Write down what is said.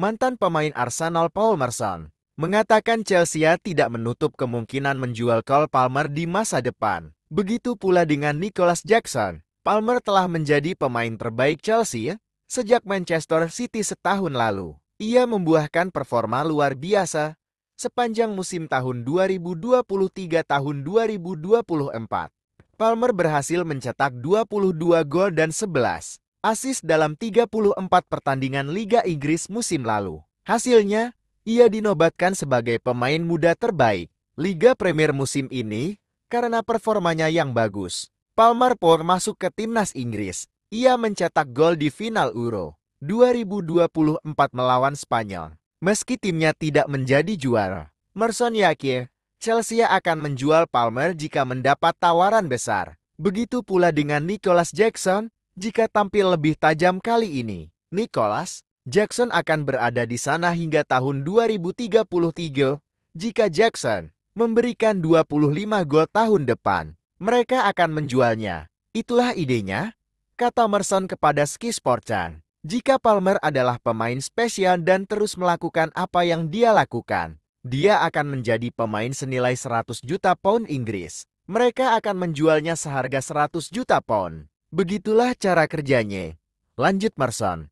mantan pemain Arsenal Paul Merson, mengatakan Chelsea tidak menutup kemungkinan menjual Cole Palmer di masa depan. Begitu pula dengan Nicholas Jackson. Palmer telah menjadi pemain terbaik Chelsea sejak Manchester City setahun lalu. Ia membuahkan performa luar biasa sepanjang musim tahun 2023 tahun 2024. Palmer berhasil mencetak 22 gol dan 11 asis dalam 34 pertandingan Liga Inggris musim lalu. Hasilnya, ia dinobatkan sebagai pemain muda terbaik Liga Premier musim ini karena performanya yang bagus. Palmer Por masuk ke timnas Inggris. Ia mencetak gol di final Euro 2024 melawan Spanyol. Meski timnya tidak menjadi juara, Merson yakin Chelsea akan menjual Palmer jika mendapat tawaran besar. Begitu pula dengan Nicholas Jackson, jika tampil lebih tajam kali ini, Nicholas Jackson akan berada di sana hingga tahun 2033 jika Jackson memberikan 25 gol tahun depan. Mereka akan menjualnya. Itulah idenya, kata Merson kepada Ski Skisportchan. Jika Palmer adalah pemain spesial dan terus melakukan apa yang dia lakukan, dia akan menjadi pemain senilai 100 juta pound Inggris. Mereka akan menjualnya seharga 100 juta pound. Begitulah cara kerjanya. Lanjut Marson.